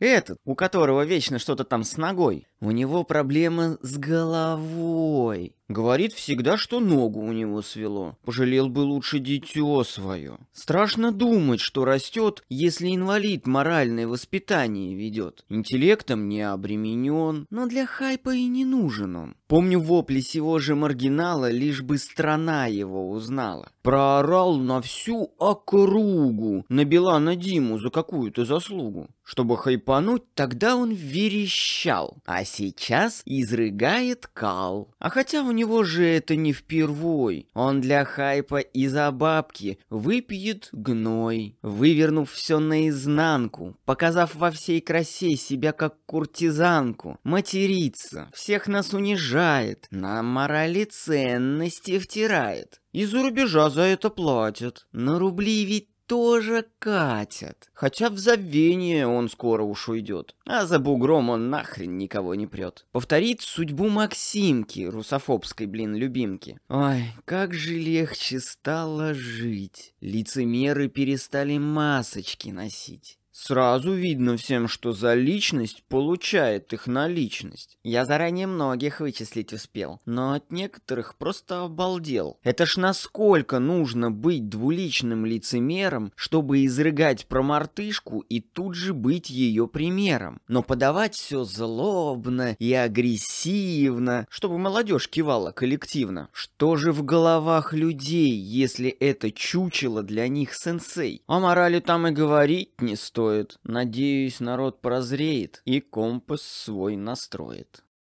Этот, у которого вечно что-то там с ногой, у него проблемы с головой. Говорит всегда, что ногу у него свело. Пожалел бы лучше дитё свое. Страшно думать, что растет, если инвалид моральное воспитание ведет. Интеллектом не обременен, но для хайпа и не нужен он. Помню вопли сего же маргинала, лишь бы страна его узнала. Проорал на всю округу, набила на Диму за какую-то заслугу. Чтобы хайпануть, тогда он верещал, а сейчас изрыгает кал. А хотя у него же это не впервой. Он для хайпа и за бабки выпьет гной, вывернув все наизнанку, показав во всей красе себя как куртизанку, матерится, всех нас унижает, на морали ценности втирает. Из за рубежа за это платят. на рубли ведь тоже катят. Хотя в забвение он скоро уж уйдет, а за бугром он нахрен никого не прет. Повторит судьбу Максимки, русофобской, блин, любимки. Ой, как же легче стало жить. Лицемеры перестали масочки носить. Сразу видно всем, что за личность получает их наличность. Я заранее многих вычислить успел, но от некоторых просто обалдел. Это ж насколько нужно быть двуличным лицемером, чтобы изрыгать про мартышку и тут же быть ее примером. Но подавать все злобно и агрессивно, чтобы молодежь кивала коллективно. Что же в головах людей, если это чучело для них сенсей? О морали там и говорить не стоит устроит. Надеюсь, народ прозреет и компас свой настроит.